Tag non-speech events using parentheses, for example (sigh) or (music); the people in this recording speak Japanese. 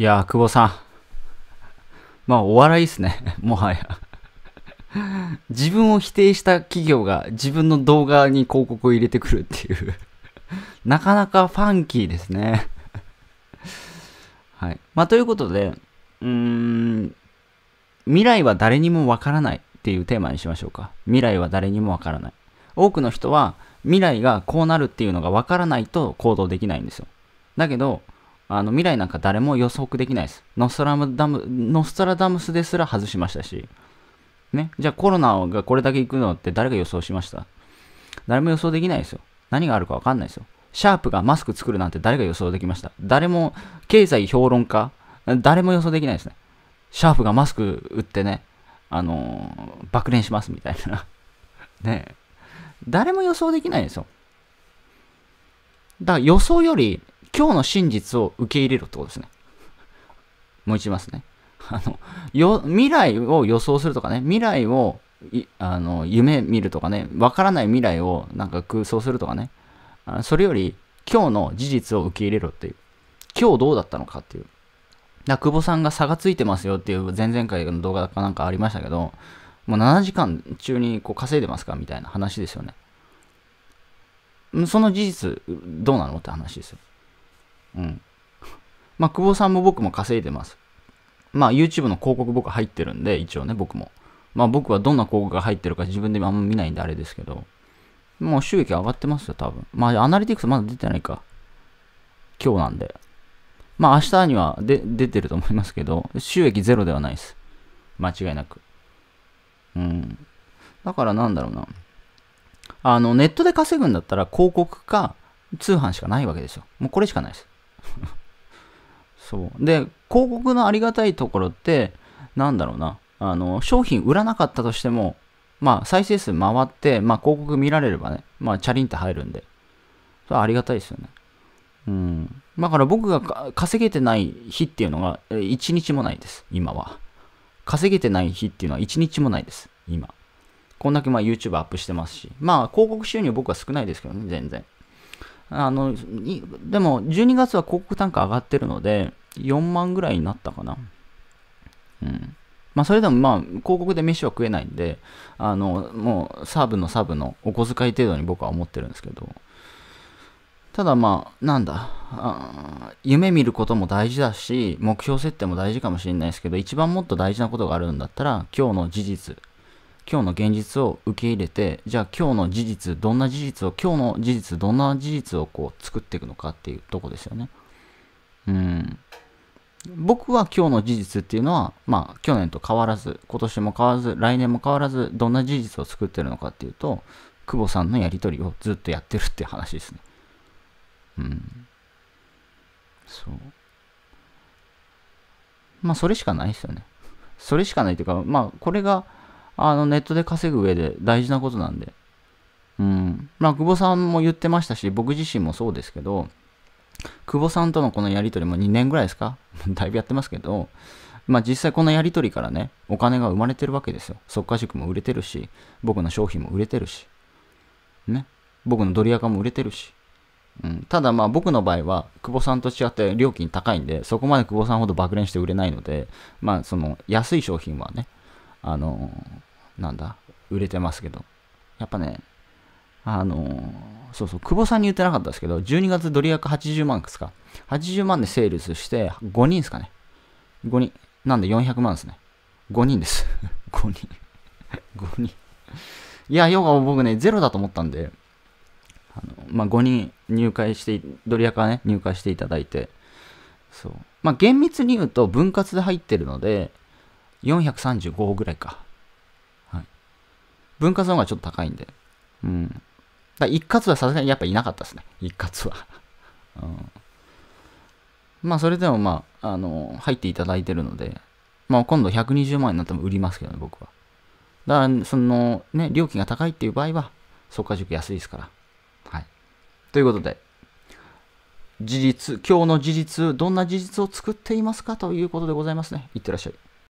いや久保さん。まあ、お笑いっすね。(laughs) もはや。自分を否定した企業が自分の動画に広告を入れてくるっていう (laughs) なかなかファンキーですね (laughs) はい。まあ、ということで、うーん、未来は誰にもわからないっていうテーマにしましょうか。未来は誰にもわからない。多くの人は未来がこうなるっていうのがわからないと行動できないんですよ。だけど、あの未来なんか誰も予測できないです。ノストラムダムノストラダムスですら外しましたし、ね、じゃあコロナがこれだけ行くのって誰が予想しました誰も予想できないですよ。何があるか分かんないですよ。シャープがマスク作るなんて誰が予想できました誰も、経済評論家、誰も予想できないですね。シャープがマスク売ってね、あのー、爆練しますみたいな。(laughs) ね誰も予想できないですよ。だから予想より今日の真実を受け入れろってことですね。もう一度言いますね。(laughs) あの、よ、未来を予想するとかね、未来を、あの、夢見るとかね、わからない未来をなんか空想するとかね、それより今日の事実を受け入れろっていう。今日どうだったのかっていう。だ久保さんが差がついてますよっていう前々回の動画かなんかありましたけど、もう7時間中にこう稼いでますかみたいな話ですよね。その事実どうなのって話ですよ。うん。まあ、久保さんも僕も稼いでます。まあ、YouTube の広告僕入ってるんで、一応ね、僕も。まあ、僕はどんな広告が入ってるか自分であんま見ないんであれですけど、もう収益上がってますよ、多分。まあ、アナリティクスまだ出てないか。今日なんで。まあ、明日にはで出てると思いますけど、収益ゼロではないです。間違いなく。うん。だからなんだろうな。あの、ネットで稼ぐんだったら広告か通販しかないわけですよ。もうこれしかないです。(laughs) そうで広告のありがたいところってなんだろうなあの商品売らなかったとしてもまあ再生数回って、まあ、広告見られればね、まあ、チャリンって入るんでそれありがたいですよねうんだから僕が稼げてない日っていうのが1日もないです今は稼げてない日っていうのは1日もないです今こんだけまあ YouTube アップしてますしまあ広告収入僕は少ないですけどね全然あのでも12月は広告単価上がってるので4万ぐらいになったかな。うん。まあそれでもまあ広告で飯は食えないんで、あのもうサーブのサーブのお小遣い程度に僕は思ってるんですけど。ただまあ、なんだあ、夢見ることも大事だし、目標設定も大事かもしれないですけど、一番もっと大事なことがあるんだったら、今日の事実、今日の現実を受け入れて、じゃあ今日の事実、どんな事実を、今日の事実、どんな事実をこう作っていくのかっていうとこですよね。うん。僕は今日の事実っていうのは、まあ去年と変わらず、今年も変わらず、来年も変わらず、どんな事実を作ってるのかっていうと、久保さんのやりとりをずっとやってるっていう話ですね。うん。そう。まあそれしかないですよね。それしかないというか、まあこれが、あの、ネットで稼ぐ上で大事なことなんで。うん。まあ、久保さんも言ってましたし、僕自身もそうですけど、久保さんとのこのやりとりも2年ぐらいですか (laughs) だいぶやってますけど、まあ実際このやりとりからね、お金が生まれてるわけですよ。っか、塾も売れてるし、僕の商品も売れてるし、ね。僕のドリアカも売れてるし。うん、ただまあ僕の場合は、久保さんと違って料金高いんで、そこまで久保さんほど爆連して売れないので、まあその安い商品はね、あのーなんだ、売れてますけど。やっぱね、あのー、そうそう、久保さんに言ってなかったですけど、12月ドリアク80万ですか。80万でセールスして、5人ですかね。5人。なんで400万ですね。5人です。5 (laughs) 人。5人。いや、ヨガ僕ね、ゼロだと思ったんで、あのまあ、5人入会して、ドリアクはね、入会していただいて、そう。まあ、厳密に言うと分割で入ってるので、435ぐらいか。分割の方がちょっと高いんで。うん。だ一括はさすがにやっぱいなかったですね。一括は。(laughs) うん。まあ、それでもまあ、あの、入っていただいてるので、まあ、今度120万円になっても売りますけどね、僕は。だから、その、ね、料金が高いっていう場合は、そこ塾安いですから。はい。ということで、事実、今日の事実、どんな事実を作っていますかということでございますね。いってらっしゃい。